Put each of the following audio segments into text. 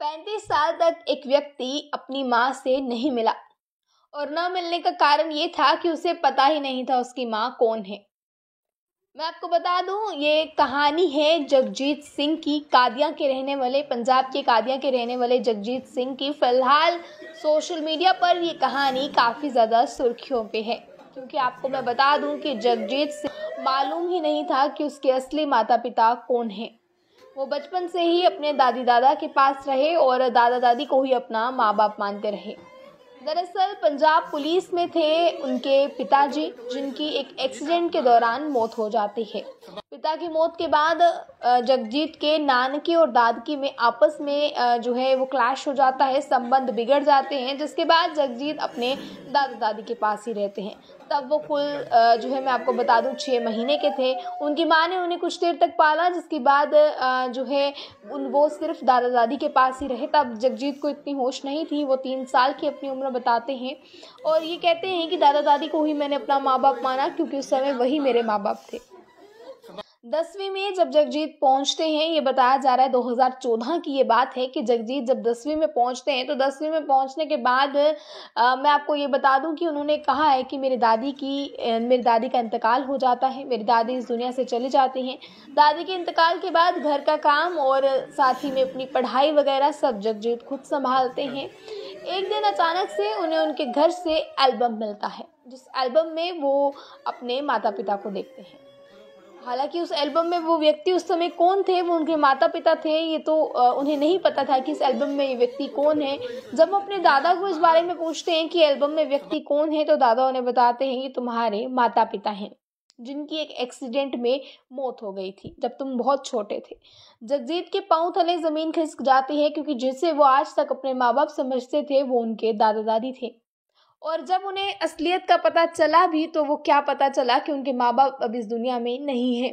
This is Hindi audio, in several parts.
पैंतीस साल तक एक व्यक्ति अपनी माँ से नहीं मिला और न मिलने का कारण ये था कि उसे पता ही नहीं था उसकी माँ कौन है मैं आपको बता दूं ये कहानी है जगजीत सिंह की कादिया के रहने वाले पंजाब के कादिया के रहने वाले जगजीत सिंह की फ़िलहाल सोशल मीडिया पर ये कहानी काफ़ी ज़्यादा सुर्खियों पे है क्योंकि आपको मैं बता दूं कि जगजीत सिंह मालूम ही नहीं था कि उसके असली माता पिता कौन हैं वो बचपन से ही अपने दादी दादा के पास रहे और दादा दादी को ही अपना माँ बाप मानते रहे दरअसल पंजाब पुलिस में थे उनके पिताजी जिनकी एक एक्सीडेंट के दौरान मौत हो जाती है पिता की मौत के बाद जगजीत के नानकी और दादकी में आपस में जो है वो क्लैश हो जाता है संबंध बिगड़ जाते हैं जिसके बाद जगजीत अपने दादा दादी के पास ही रहते हैं तब वो कुल जो है मैं आपको बता दूँ छः महीने के थे उनकी माँ ने उन्हें कुछ देर तक पाला जिसके बाद जो है उन वो सिर्फ दादा दादी के पास ही रहे तब जगजीत को इतनी होश नहीं थी वो तीन साल की अपनी उम्र बताते हैं और ये कहते हैं कि दादा दादी को ही मैंने अपना माँ बाप माना क्योंकि उस समय वही मेरे माँ बाप थे दसवीं में जब जगजीत पहुंचते हैं ये बताया जा रहा है 2014 की ये बात है कि जगजीत जब दसवीं में पहुंचते हैं तो दसवीं में पहुंचने के बाद आ, मैं आपको ये बता दूं कि उन्होंने कहा है कि मेरी दादी की मेरी दादी का इंतकाल हो जाता है मेरी दादी इस दुनिया से चली जाती हैं दादी के इंतकाल के बाद घर का काम और साथ ही में अपनी पढ़ाई वगैरह सब जगजीत खुद संभालते हैं एक दिन अचानक से उन्हें उनके घर से एल्बम मिलता है जिस एल्बम में वो अपने माता पिता को देखते हैं हालांकि उस एल्बम में वो व्यक्ति उस समय कौन थे वो उनके माता पिता थे ये तो उन्हें नहीं पता था कि इस एल्बम में ये व्यक्ति कौन है जब वो अपने दादा को इस बारे में पूछते हैं कि एल्बम में व्यक्ति कौन है तो दादा उन्हें बताते हैं ये तुम्हारे माता पिता हैं जिनकी एक एक्सीडेंट में मौत हो गई थी जब तुम बहुत छोटे थे जगजीत के पाँव थले ज़मीन खिसक जाती है क्योंकि जिसे वो आज तक अपने माँ बाप समझते थे वो उनके दादा दादी थे और जब उन्हें असलियत का पता चला भी तो वो क्या पता चला कि उनके माँ बाप अब इस दुनिया में नहीं है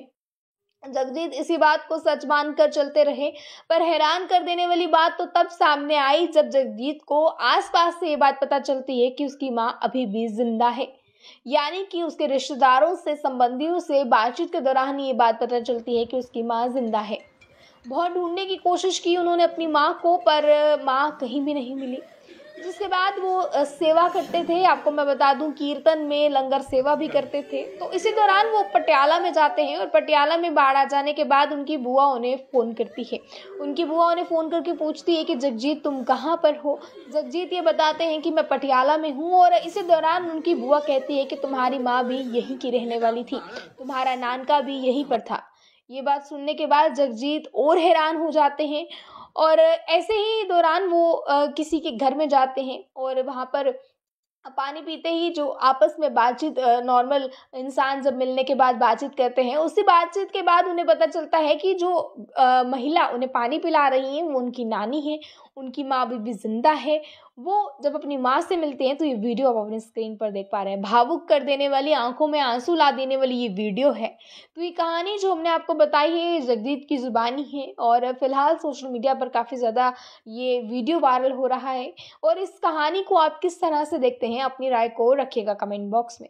जगजीत इसी बात को सच मानकर चलते रहे पर हैरान कर देने वाली बात तो तब सामने आई जब जगजीत को आसपास से ये बात पता चलती है कि उसकी माँ अभी भी जिंदा है यानी कि उसके रिश्तेदारों से संबंधियों से बातचीत के दौरान ये बात पता चलती है कि उसकी माँ जिंदा है बहुत ढूंढने की कोशिश की उन्होंने अपनी माँ को पर माँ कहीं भी नहीं मिली जिसके बाद वो सेवा करते थे आपको मैं बता दूं कीर्तन में लंगर सेवा भी करते थे तो इसी दौरान वो पटियाला में जाते हैं और पटियाला में बाढ़ आ जाने के बाद उनकी बुआ उन्हें फ़ोन करती है उनकी बुआ उन्हें फ़ोन करके पूछती है कि जगजीत तुम कहाँ पर हो जगजीत ये बताते हैं कि मैं पटियाला में हूँ और इसी दौरान उनकी बुआ कहती है कि तुम्हारी माँ भी यहीं की रहने वाली थी तुम्हारा नानका भी यहीं पर था ये बात सुनने के बाद जगजीत और हैरान हो जाते हैं और ऐसे ही दौरान वो किसी के घर में जाते हैं और वहाँ पर पानी पीते ही जो आपस में बातचीत नॉर्मल इंसान जब मिलने के बाद बातचीत करते हैं उसी बातचीत के बाद उन्हें पता चलता है कि जो आ, महिला उन्हें पानी पिला रही हैं वो उनकी नानी है उनकी माँ अभी भी जिंदा है वो जब अपनी माँ से मिलते हैं तो ये वीडियो आप अपने स्क्रीन पर देख पा रहे हैं भावुक कर देने वाली आंखों में आंसू ला देने वाली ये वीडियो है तो ये कहानी जो हमने आपको बताई है जगदीप की ज़ुबानी है और फिलहाल सोशल मीडिया पर काफ़ी ज़्यादा ये वीडियो वायरल हो रहा है और इस कहानी को आप किस तरह से देखते हैं अपनी राय को रखिएगा कमेंट बॉक्स में